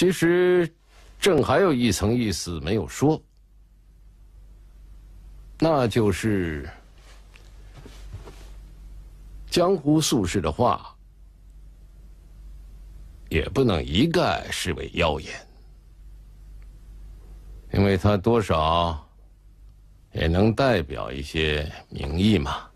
其实，朕还有一层意思没有说，那就是：江湖术士的话也不能一概视为妖言，因为他多少也能代表一些名义嘛。